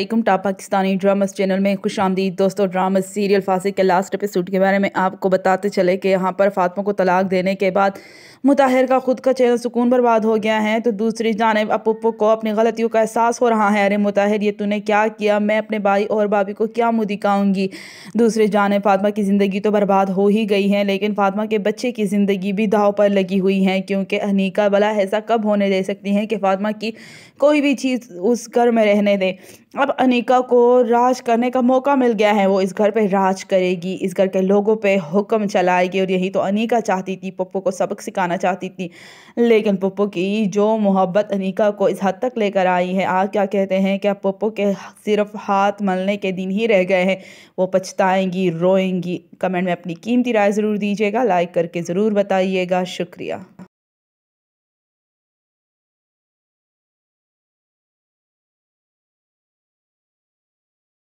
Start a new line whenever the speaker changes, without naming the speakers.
welcome top Pakistani dramas channel में खुश आमदीद दोस्तों ड्रामा सीरियल फांसी के लास्ट एपिसोड के बारे में आपको बताते चले कि यहाँ पर फातमा को तलाक देने के बाद मुताहिर का खुद का चेहरा सुकून बर्बाद हो गया है तो दूसरी जानब अपो को अपनी गलतियों का एहसास हो रहा है अरे मुताहिर ये तूने क्या किया मैं अपने भाई और भाभी को क्या मुँह दिखाऊँगी दूसरी जानब फातमा की ज़िंदगी तो बर्बाद हो ही गई है लेकिन फातमा के बच्चे की ज़िंदगी भी दाव पर लगी हुई है क्योंकि अनिका भला ऐसा कब होने दे सकती हैं कि फातमा की कोई भी चीज़ उस घर में रहने दें अब अनिका को राज करने का मौका मिल गया है वो इस घर पे राज करेगी इस घर के लोगों पे हुक्म चलाएगी और यही तो अनिका चाहती थी पप्पू को सबक सिखाना चाहती थी लेकिन पप्पू की जो मोहब्बत अनिका को इस हद तक लेकर आई है आज क्या कहते हैं कि अब पप्पू के सिर्फ हाथ मलने के दिन ही रह गए हैं वो पछताएंगी रोएंगी कमेंट में अपनी कीमती राय ज़रूर दीजिएगा लाइक करके ज़रूर बताइएगा शुक्रिया